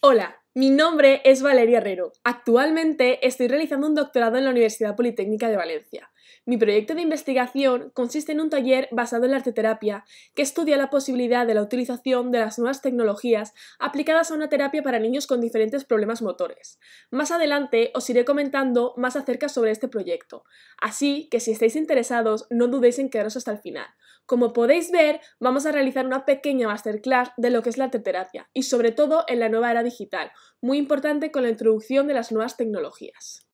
Hola, mi nombre es Valeria Herrero. Actualmente estoy realizando un doctorado en la Universidad Politécnica de Valencia. Mi proyecto de investigación consiste en un taller basado en la arteterapia que estudia la posibilidad de la utilización de las nuevas tecnologías aplicadas a una terapia para niños con diferentes problemas motores. Más adelante os iré comentando más acerca sobre este proyecto, así que si estáis interesados no dudéis en quedaros hasta el final como podéis ver, vamos a realizar una pequeña masterclass de lo que es la arteterapia, y sobre todo en la nueva era digital, muy importante con la introducción de las nuevas tecnologías.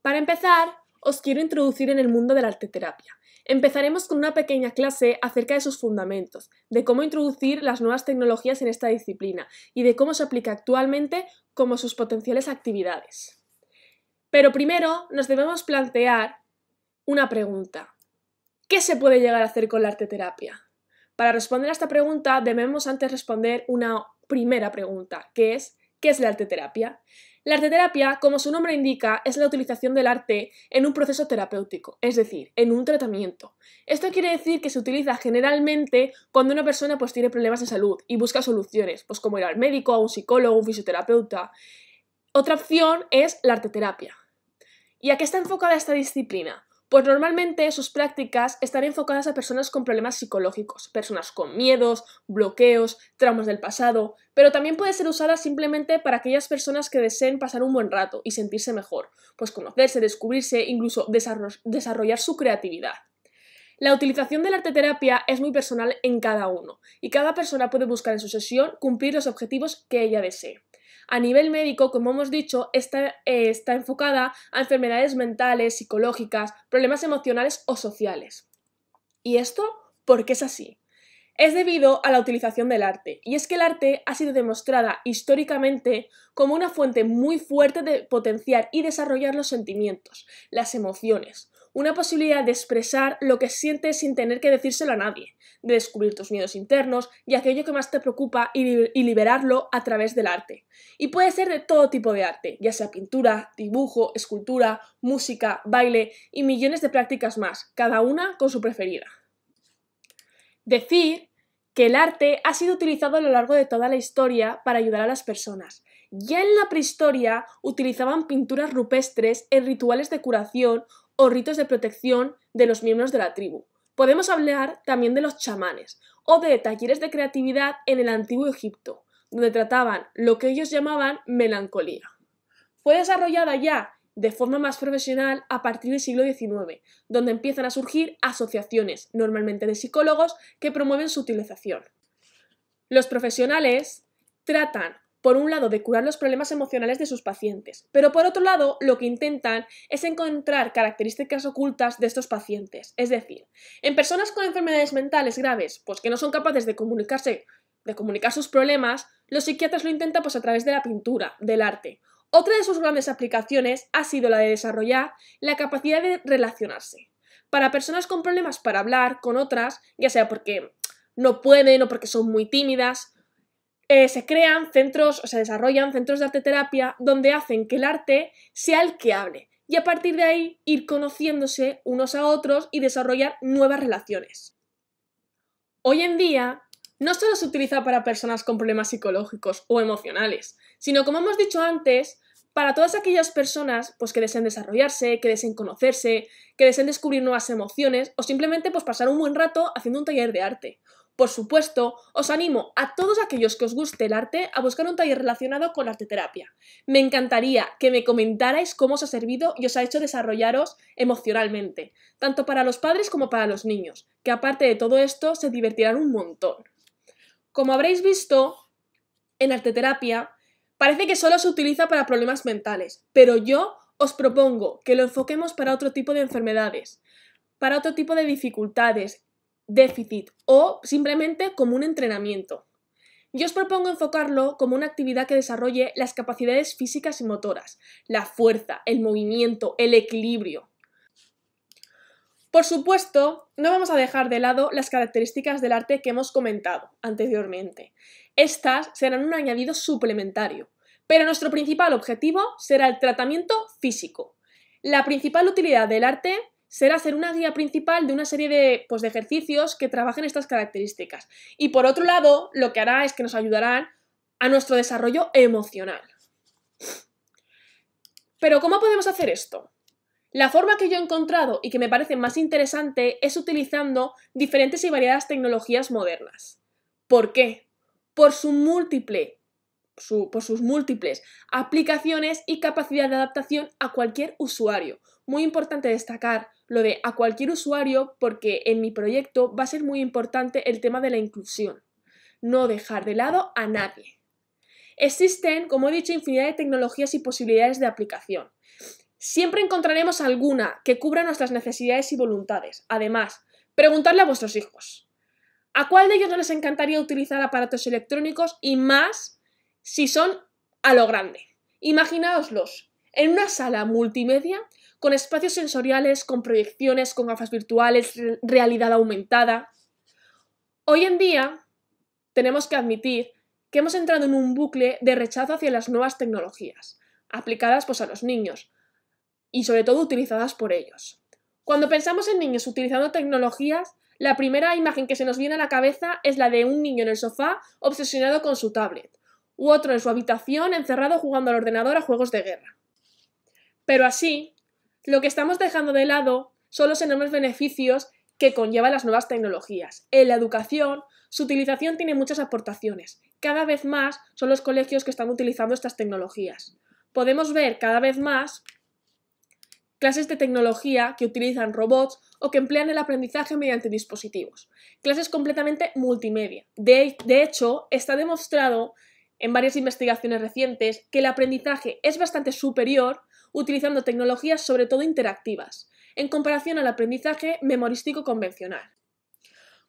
Para empezar, os quiero introducir en el mundo de la arteterapia. Empezaremos con una pequeña clase acerca de sus fundamentos, de cómo introducir las nuevas tecnologías en esta disciplina y de cómo se aplica actualmente como sus potenciales actividades. Pero primero nos debemos plantear una pregunta. ¿Qué se puede llegar a hacer con la arteterapia? Para responder a esta pregunta debemos antes responder una primera pregunta, que es ¿qué es la arteterapia? La arteterapia, como su nombre indica, es la utilización del arte en un proceso terapéutico, es decir, en un tratamiento. Esto quiere decir que se utiliza generalmente cuando una persona pues, tiene problemas de salud y busca soluciones, pues como ir al médico, a un psicólogo, un fisioterapeuta. Otra opción es la arteterapia. ¿Y a qué está enfocada esta disciplina? Pues normalmente sus prácticas están enfocadas a personas con problemas psicológicos, personas con miedos, bloqueos, traumas del pasado, pero también puede ser usada simplemente para aquellas personas que deseen pasar un buen rato y sentirse mejor, pues conocerse, descubrirse, incluso desarrollar su creatividad. La utilización de la terapia es muy personal en cada uno, y cada persona puede buscar en su sesión cumplir los objetivos que ella desee. A nivel médico, como hemos dicho, eh, está, enfocada a enfermedades mentales, psicológicas, problemas emocionales o sociales. ¿Y esto por qué es así? Es debido a la utilización del arte, y es que el arte ha sido demostrada históricamente como una fuente muy fuerte de potenciar y desarrollar los sentimientos, las emociones, una posibilidad de expresar lo que sientes sin tener que decírselo a nadie, de descubrir tus miedos internos y aquello que más te preocupa y, liberarlo a través del arte. Y puede ser de todo tipo de arte, ya sea pintura, dibujo, escultura, música, baile y millones de prácticas más, cada una con su preferida. Decir que el arte ha sido utilizado a lo largo de toda la historia para ayudar a las personas. Ya en la prehistoria utilizaban pinturas rupestres en rituales de curación o ritos de protección de los miembros de la tribu. Podemos hablar también de los chamanes o de talleres de creatividad en el antiguo Egipto, donde trataban lo que ellos llamaban melancolía. Fue desarrollada ya de forma más profesional a partir del siglo XIX, donde empiezan a surgir asociaciones, normalmente de psicólogos, que promueven su utilización. Los profesionales tratan por un lado, de curar los problemas emocionales de sus pacientes, pero por otro lado, lo que intentan es encontrar características ocultas de estos pacientes. Es decir, en personas con enfermedades mentales graves, pues que no son capaces de comunicarse, de comunicar sus problemas, los psiquiatras lo intentan pues a través de la pintura, del arte. Otra de sus grandes aplicaciones ha sido la de desarrollar la capacidad de relacionarse. Para personas con problemas para hablar con otras, ya sea porque no pueden o porque son muy tímidas, eh, se crean centros o se desarrollan centros de arte terapia donde hacen que el arte sea el que hable y a partir de ahí ir conociéndose unos a otros y desarrollar nuevas relaciones. Hoy en día no solo se utiliza para personas con problemas psicológicos o emocionales, sino como hemos dicho antes, para todas aquellas personas pues, que deseen desarrollarse, que deseen conocerse, que deseen descubrir nuevas emociones o simplemente pues, pasar un buen rato haciendo un taller de arte por supuesto, os animo a todos aquellos que os guste el arte a buscar un taller relacionado con la arteterapia. Me encantaría que me comentarais cómo os ha servido y os ha hecho desarrollaros emocionalmente, tanto para los padres como para los niños, que aparte de todo esto se divertirán un montón. Como habréis visto, en arteterapia parece que solo se utiliza para problemas mentales, pero yo os propongo que lo enfoquemos para otro tipo de enfermedades, para otro tipo de dificultades déficit o simplemente como un entrenamiento. Yo os propongo enfocarlo como una actividad que desarrolle las capacidades físicas y motoras, la fuerza, el movimiento, el equilibrio. Por supuesto, no vamos a dejar de lado las características del arte que hemos comentado anteriormente. Estas serán un añadido suplementario, pero nuestro principal objetivo será el tratamiento físico. La principal utilidad del arte será ser una guía principal de una serie pues, de, ejercicios que trabajen estas características. Y por otro lado, lo que hará es que nos ayudarán a nuestro desarrollo emocional. Pero ¿cómo podemos hacer esto? La forma que yo he encontrado y que me parece más interesante es utilizando diferentes y variadas tecnologías modernas. ¿Por qué? Por su por sus múltiples aplicaciones y capacidad de adaptación a cualquier usuario, muy importante destacar lo de a cualquier usuario porque en mi proyecto va a ser muy importante el tema de la inclusión. No dejar de lado a nadie. Existen, como he dicho, infinidad de tecnologías y posibilidades de aplicación. Siempre encontraremos alguna que cubra nuestras necesidades y voluntades. Además, preguntarle a vuestros hijos. ¿A cuál de ellos no les encantaría utilizar aparatos electrónicos y más si son a lo grande? Imaginaoslos en una sala multimedia con espacios sensoriales, con proyecciones, con gafas virtuales, realidad aumentada. Hoy en día tenemos que admitir que hemos entrado en un bucle de rechazo hacia las nuevas tecnologías, aplicadas pues, a los niños y sobre todo utilizadas por ellos. Cuando pensamos en niños utilizando tecnologías, la primera imagen que se nos viene a la cabeza es la de un niño en el sofá obsesionado con su tablet, u otro en su habitación encerrado jugando al ordenador a juegos de guerra. Pero así, lo que estamos dejando de lado son los enormes beneficios que conllevan las nuevas tecnologías. En la educación, su utilización tiene muchas aportaciones. Cada vez más son los colegios que están utilizando estas tecnologías. Podemos ver cada vez más clases de tecnología que utilizan robots o que emplean el aprendizaje mediante dispositivos. Clases completamente multimedia. De, de hecho, está demostrado en varias investigaciones recientes que el aprendizaje es bastante superior utilizando tecnologías sobre todo interactivas, en comparación al aprendizaje memorístico convencional.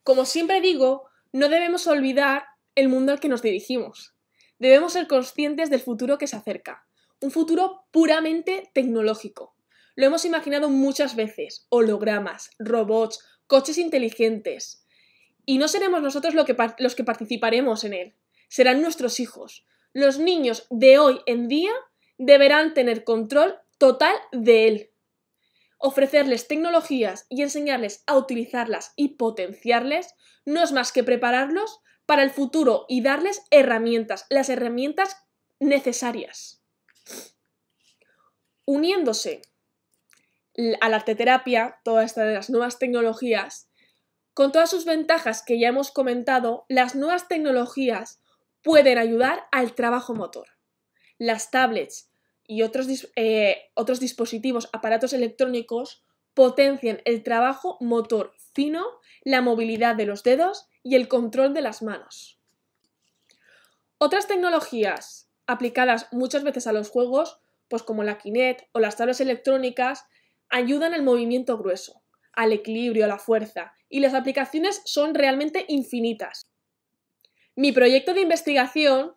Como siempre digo, no debemos olvidar el mundo al que nos dirigimos. Debemos ser conscientes del futuro que se acerca, un futuro puramente tecnológico. Lo hemos imaginado muchas veces, hologramas, robots, coches inteligentes. Y no seremos nosotros los que participaremos en él, serán nuestros hijos. Los niños de hoy en día deberán tener control total de él. Ofrecerles tecnologías y enseñarles a utilizarlas y potenciarles no es más que prepararlos para el futuro y darles herramientas, las herramientas necesarias. Uniéndose a la arteterapia, todas estas nuevas tecnologías, con todas sus ventajas que ya hemos comentado, las nuevas tecnologías pueden ayudar al trabajo motor. Las tablets, y otros, eh, otros dispositivos, aparatos electrónicos, potencian el trabajo motor fino, la movilidad de los dedos y el control de las manos. Otras tecnologías aplicadas muchas veces a los juegos, pues como la Kinect o las tablas electrónicas, ayudan al movimiento grueso, al equilibrio, a la fuerza, y las aplicaciones son realmente infinitas. Mi proyecto de investigación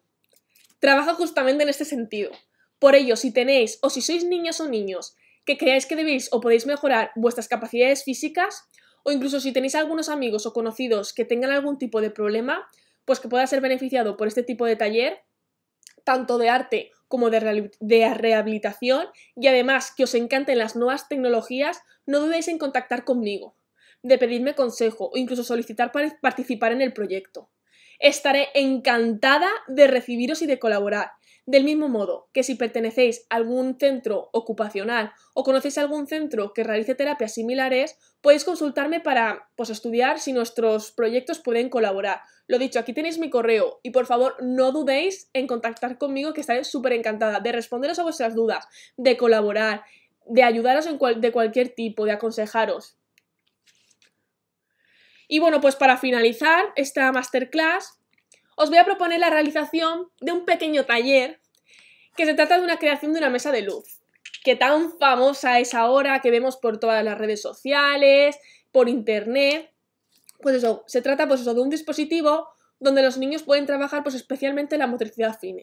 trabaja justamente en este sentido, por ello, si tenéis o si sois niñas o niños que creáis que debéis o podéis mejorar vuestras capacidades físicas, o incluso si tenéis algunos amigos o conocidos que tengan algún tipo de problema, pues que pueda ser beneficiado por este tipo de taller, tanto de arte como de, de rehabilitación, y además que os encanten las nuevas tecnologías, no dudéis en contactar conmigo, de pedirme consejo o incluso solicitar participar en el proyecto. Estaré encantada de recibiros y de colaborar. Del mismo modo que si pertenecéis a algún centro ocupacional o conocéis algún centro que realice terapias similares, podéis consultarme para pues, estudiar si nuestros proyectos pueden colaborar. Lo dicho, aquí tenéis mi correo y por favor no dudéis en contactar conmigo que estaré súper encantada de responderos a vuestras dudas, de colaborar, de ayudaros en de cualquier tipo, de aconsejaros. Y bueno, pues para finalizar esta masterclass, os voy a proponer la realización de un pequeño taller que se trata de una creación de una mesa de luz, que tan famosa es ahora, que vemos por todas las redes sociales, por internet. Pues eso, se trata pues eso, de un dispositivo donde los niños pueden trabajar pues especialmente la motricidad fina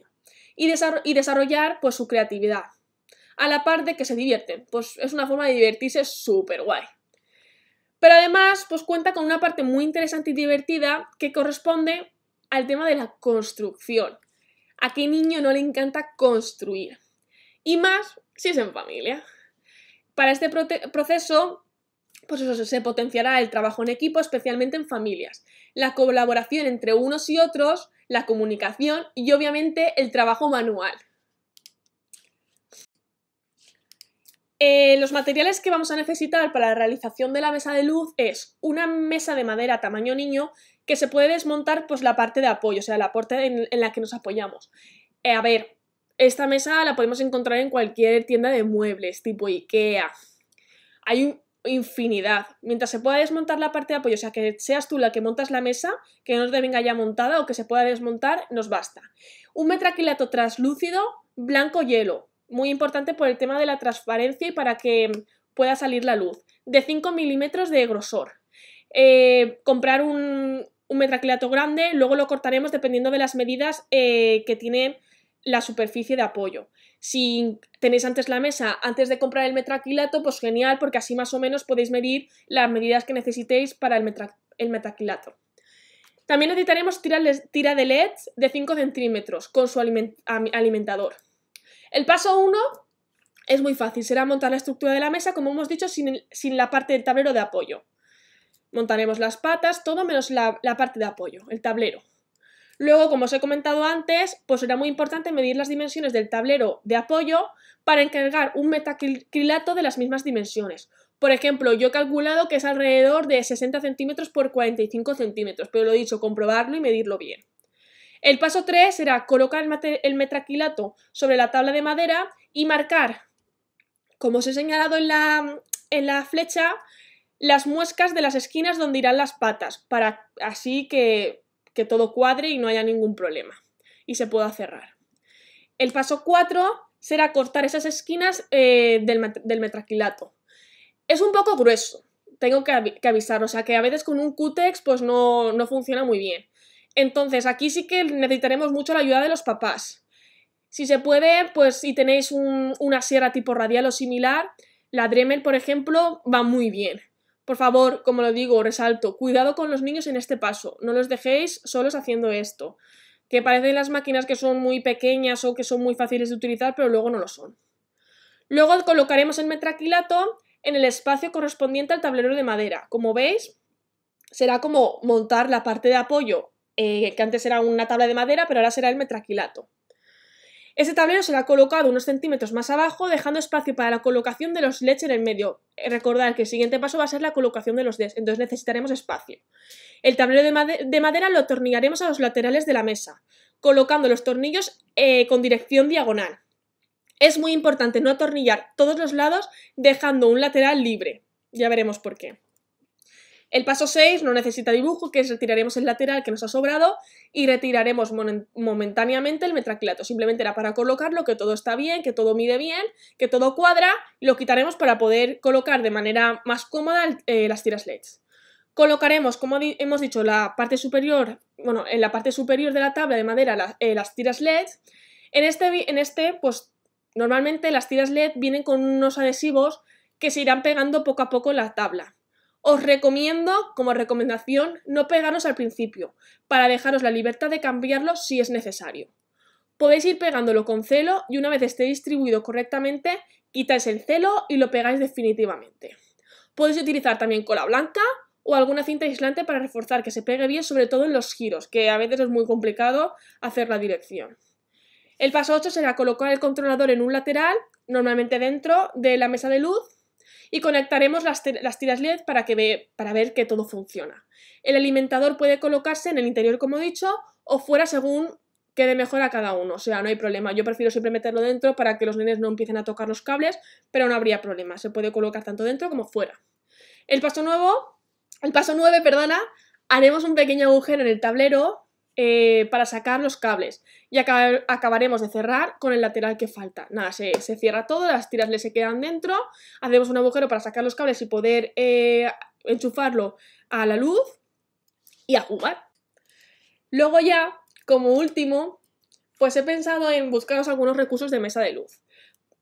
y, y desarrollar pues su creatividad. A la par de que se divierten, pues es una forma de divertirse súper guay. Pero además, pues cuenta con una parte muy interesante y divertida que corresponde al tema de la construcción. ¿A qué niño no le encanta construir? Y más si es en familia. Para este proceso, pues eso, se potenciará el trabajo en equipo, especialmente en familias, la colaboración entre unos y otros, la comunicación y obviamente el trabajo manual. Eh, los materiales que vamos a necesitar para la realización de la mesa de luz es una mesa de madera tamaño niño que se puede desmontar pues la parte de apoyo, o sea, la parte en, la que nos apoyamos. Eh, a ver, esta mesa la podemos encontrar en cualquier tienda de muebles, tipo Ikea. Hay infinidad. Mientras se pueda desmontar la parte de apoyo, o sea, que seas tú la que montas la mesa, que no te venga ya montada o que se pueda desmontar, nos basta. Un metraquilato translúcido, blanco hielo. Muy importante por el tema de la transparencia y para que pueda salir la luz. De 5 milímetros de grosor. Eh, comprar un, un grande, luego lo cortaremos dependiendo de las medidas eh, que tiene la superficie de apoyo. Si tenéis antes la mesa, antes de comprar el metraquilato, pues genial, porque así más o menos podéis medir las medidas que necesitéis para el, metraquilato. También necesitaremos tira, tira de LED de 5 centímetros con su alimentador. El paso 1 es muy fácil, será montar la estructura de la mesa, como hemos dicho, sin la parte del tablero de apoyo. Montaremos las patas, todo menos la, parte de apoyo, el tablero. Luego, como os he comentado antes, pues será muy importante medir las dimensiones del tablero de apoyo para encargar un metacrilato de las mismas dimensiones. Por ejemplo, yo he calculado que es alrededor de 60 centímetros por 45 centímetros, pero lo he dicho, comprobarlo y medirlo bien. El paso 3 será colocar el, el metacrilato sobre la tabla de madera y marcar, como os he señalado en la, en la flecha, las muescas de las esquinas donde irán las patas, para así que, todo cuadre y no haya ningún problema y se pueda cerrar. El paso 4 será cortar esas esquinas eh, del, metraquilato. Es un poco grueso, tengo que, avisaros. avisar, o sea que a veces con un cutex pues no, funciona muy bien. Entonces aquí sí que necesitaremos mucho la ayuda de los papás. Si se puede, pues si tenéis una sierra tipo radial o similar, la Dremel, por ejemplo, va muy bien. Por favor, como lo digo, resalto, cuidado con los niños en este paso, no los dejéis solos haciendo esto, que parecen las máquinas que son muy pequeñas o que son muy fáciles de utilizar, pero luego no lo son. Luego colocaremos el metraquilato en el espacio correspondiente al tablero de madera. Como veis, será como montar la parte de apoyo, eh, que antes era una tabla de madera, pero ahora será el metraquilato. Este tablero será colocado unos centímetros más abajo, dejando espacio para la colocación de los LEDs en el medio. Eh, recordar que el siguiente paso va a ser la colocación de los LEDs, entonces necesitaremos espacio. El tablero de, madera lo atornillaremos a los laterales de la mesa, colocando los tornillos eh, con dirección diagonal. Es muy importante no atornillar todos los lados, dejando un lateral libre. Ya veremos por qué. El paso 6 no necesita dibujo, que es retiraremos el lateral que nos ha sobrado y retiraremos momentáneamente el metraquilato. Simplemente era para colocarlo, que todo está bien, que todo mide bien, que todo cuadra y lo quitaremos para poder colocar de manera más cómoda eh, las tiras LED. Colocaremos, como hemos dicho, la parte superior, bueno, en la parte superior de la tabla de madera eh, las tiras LED. En este, en este, pues normalmente las tiras LED vienen con unos adhesivos que se irán pegando poco a poco en la tabla. Os recomiendo, como recomendación, no pegaros al principio, para dejaros la libertad de cambiarlo si es necesario. Podéis ir pegándolo con celo y una vez esté distribuido correctamente, quitáis el celo y lo pegáis definitivamente. Podéis utilizar también cola blanca o alguna cinta aislante para reforzar que se pegue bien, sobre todo en los giros, que a veces es muy complicado hacer la dirección. El paso 8 será colocar el controlador en un lateral, normalmente dentro de la mesa de luz, y conectaremos las, tiras LED para, que ve para ver que todo funciona. El alimentador puede colocarse en el interior, como he dicho, o fuera según quede mejor a cada uno. O sea, no hay problema. Yo prefiero siempre meterlo dentro para que los nenes no empiecen a tocar los cables, pero no habría problema. Se puede colocar tanto dentro como fuera. El paso nuevo, el paso 9, perdona, haremos un pequeño agujero en el tablero eh, para sacar los cables y acabaremos de cerrar con el lateral que falta. Nada, se, cierra todo, las tiras le se quedan dentro, hacemos un agujero para sacar los cables y poder eh, enchufarlo a la luz y a jugar. Luego ya, como último, pues he pensado en buscaros algunos recursos de mesa de luz.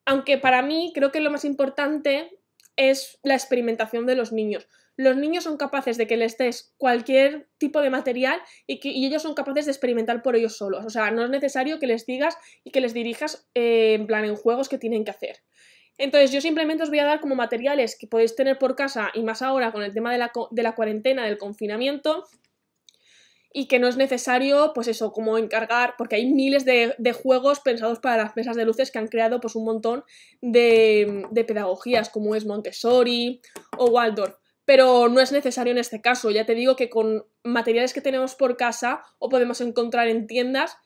Aunque para mí creo que lo más importante es la experimentación de los niños los niños son capaces de que les des cualquier tipo de material y, ellos son capaces de experimentar por ellos solos. O sea, no es necesario que les digas y que les dirijas eh, en plan en juegos que tienen que hacer. Entonces yo simplemente os voy a dar como materiales que podéis tener por casa y más ahora con el tema de la, cuarentena, del confinamiento, y que no es necesario, pues eso, como encargar, porque hay miles de, juegos pensados para las mesas de luces que han creado pues un montón de pedagogías, como es Montessori o Waldorf pero no es necesario en este caso. Ya te digo que con materiales que tenemos por casa o podemos encontrar en tiendas,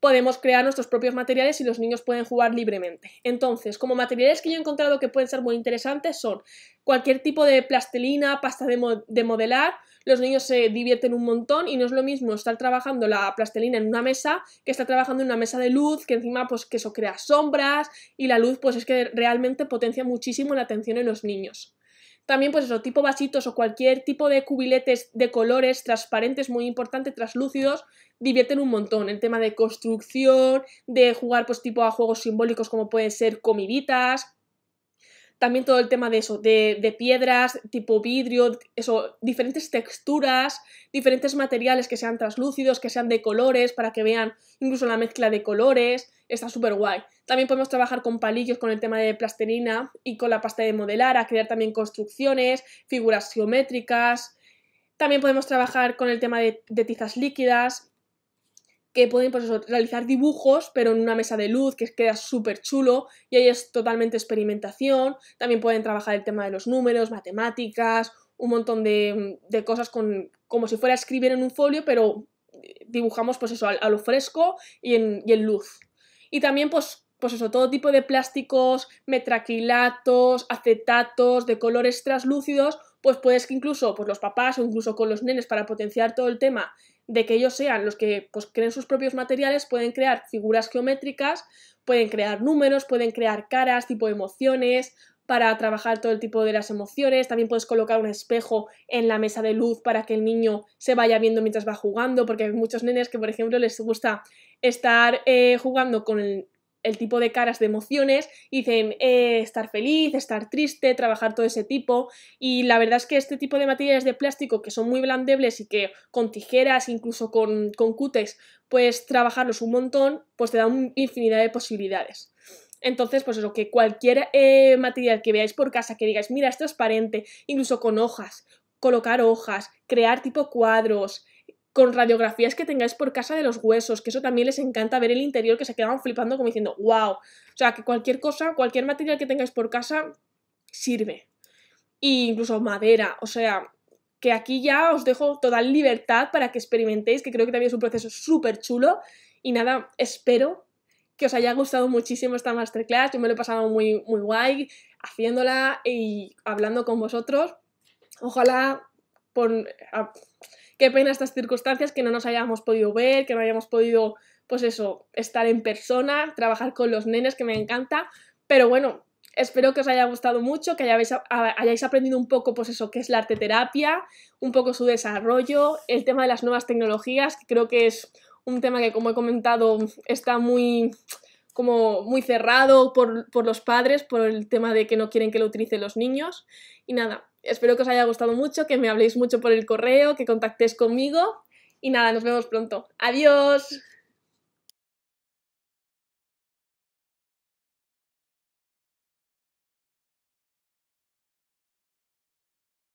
podemos crear nuestros propios materiales y los niños pueden jugar libremente. Entonces, como materiales que yo he encontrado que pueden ser muy interesantes son cualquier tipo de plastelina, pasta de, modelar, los niños se divierten un montón y no es lo mismo estar trabajando la plastelina en una mesa que estar trabajando en una mesa de luz, que encima pues que eso crea sombras y la luz pues es que realmente potencia muchísimo la atención en los niños. También, pues eso, tipo vasitos o cualquier tipo de cubiletes de colores transparentes, muy importante, translúcidos, divierten un montón. El tema de construcción, de jugar, pues tipo a juegos simbólicos como pueden ser comiditas, también todo el tema de eso, de, piedras, tipo vidrio, eso, diferentes texturas, diferentes materiales que sean translúcidos, que sean de colores, para que vean incluso la mezcla de colores, está súper guay. También podemos trabajar con palillos, con el tema de plasterina y con la pasta de modelar, a crear también construcciones, figuras geométricas. También podemos trabajar con el tema de, de tizas líquidas, que pueden pues realizar dibujos, pero en una mesa de luz que queda súper chulo y ahí es totalmente experimentación. También pueden trabajar el tema de los números, matemáticas, un montón de, mm, cosas con, como si fuera a escribir en un folio, pero eh, dibujamos pues eso, a, lo fresco y en, y en, luz. Y también pues, pues eso, todo tipo de plásticos, metraquilatos, acetatos, de colores translúcidos, pues puedes que incluso pues los papás o incluso con los nenes para potenciar todo el tema de que ellos sean los que pues, creen sus propios materiales, pueden crear figuras geométricas, pueden crear números, pueden crear caras, tipo emociones, para trabajar todo el tipo de las emociones. También puedes colocar un espejo en la mesa de luz para que el niño se vaya viendo mientras va jugando, porque hay muchos nenes que, por ejemplo, les gusta estar eh, jugando con, el, el tipo de caras de emociones, dicen eh, estar feliz, estar triste, trabajar todo ese tipo. Y la verdad es que este tipo de materiales de plástico que son muy blandebles y que con tijeras, incluso con, con cútex, pues trabajarlos un montón, pues te da una infinidad de posibilidades. Entonces, pues eso, que cualquier eh, material que veáis por casa, que digáis, mira, es transparente, incluso con hojas, colocar hojas, crear tipo cuadros, con radiografías que tengáis por casa de los huesos, que eso también les encanta ver el interior, que se quedan flipando como diciendo, wow. O sea, que cualquier cosa, cualquier material que tengáis por casa, sirve. E incluso madera, o sea, que aquí ya os dejo toda libertad para que experimentéis, que creo que también es un proceso súper chulo. Y nada, espero que os haya gustado muchísimo esta masterclass, yo me lo he pasado muy, muy guay haciéndola y hablando con vosotros. Ojalá por, qué pena estas circunstancias que no nos hayamos podido ver, que no hayamos podido, pues eso, estar en persona, trabajar con los nenes, que me encanta. Pero bueno, espero que os haya gustado mucho, que hayáis, aprendido un poco, pues eso, qué es la arte terapia, un poco su desarrollo, el tema de las nuevas tecnologías, que creo que es un tema que, como he comentado, está muy como muy cerrado por los padres, por el tema de que no quieren que lo utilicen los niños. Y nada, Espero que os haya gustado mucho, que me habléis mucho por el correo, que contactéis conmigo y nada, nos vemos pronto. Adiós.